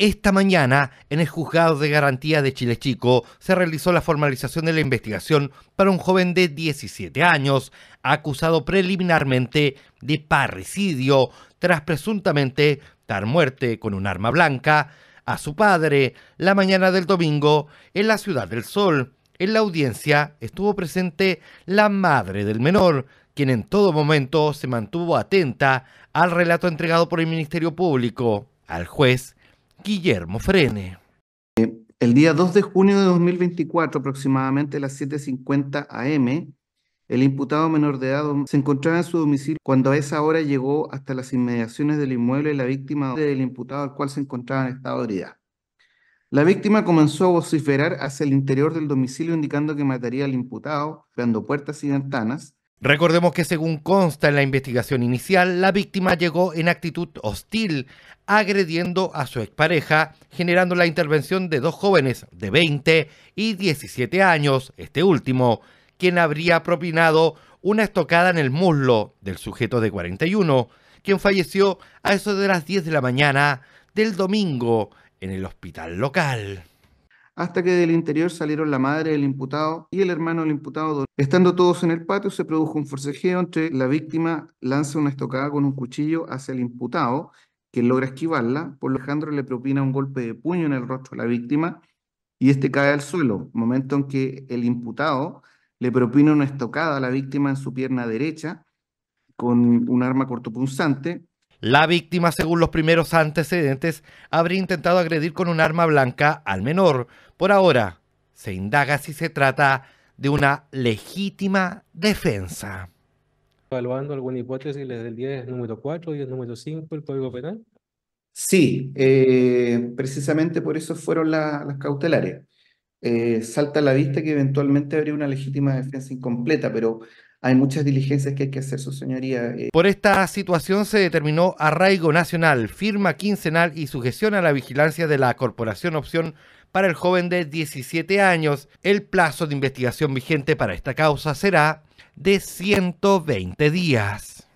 Esta mañana, en el juzgado de garantía de Chile Chico, se realizó la formalización de la investigación para un joven de 17 años, acusado preliminarmente de parricidio tras presuntamente dar muerte con un arma blanca a su padre la mañana del domingo en la Ciudad del Sol. En la audiencia estuvo presente la madre del menor, quien en todo momento se mantuvo atenta al relato entregado por el Ministerio Público al juez Guillermo Frene. Eh, el día 2 de junio de 2024, aproximadamente a las 7.50 am, el imputado menor de edad se encontraba en su domicilio cuando a esa hora llegó hasta las inmediaciones del inmueble la víctima del imputado, al cual se encontraba en estado de oridad. La víctima comenzó a vociferar hacia el interior del domicilio indicando que mataría al imputado, creando puertas y ventanas, Recordemos que según consta en la investigación inicial, la víctima llegó en actitud hostil, agrediendo a su expareja, generando la intervención de dos jóvenes de 20 y 17 años, este último, quien habría propinado una estocada en el muslo del sujeto de 41, quien falleció a eso de las 10 de la mañana del domingo en el hospital local hasta que del interior salieron la madre del imputado y el hermano del imputado. Estando todos en el patio, se produjo un forcejeo entre la víctima lanza una estocada con un cuchillo hacia el imputado, que logra esquivarla, por lo Alejandro le propina un golpe de puño en el rostro a la víctima y este cae al suelo, momento en que el imputado le propina una estocada a la víctima en su pierna derecha con un arma cortopunzante, la víctima, según los primeros antecedentes, habría intentado agredir con un arma blanca al menor. Por ahora, se indaga si se trata de una legítima defensa. ¿Evaluando alguna hipótesis desde el 10 número 4 y el número 5 el Código Penal? Sí, eh, precisamente por eso fueron las cautelares. Eh, salta a la vista que eventualmente habría una legítima defensa incompleta, pero hay muchas diligencias que hay que hacer, su señoría. Eh. Por esta situación se determinó arraigo nacional, firma quincenal y sujeción a la vigilancia de la Corporación Opción para el joven de 17 años. El plazo de investigación vigente para esta causa será de 120 días.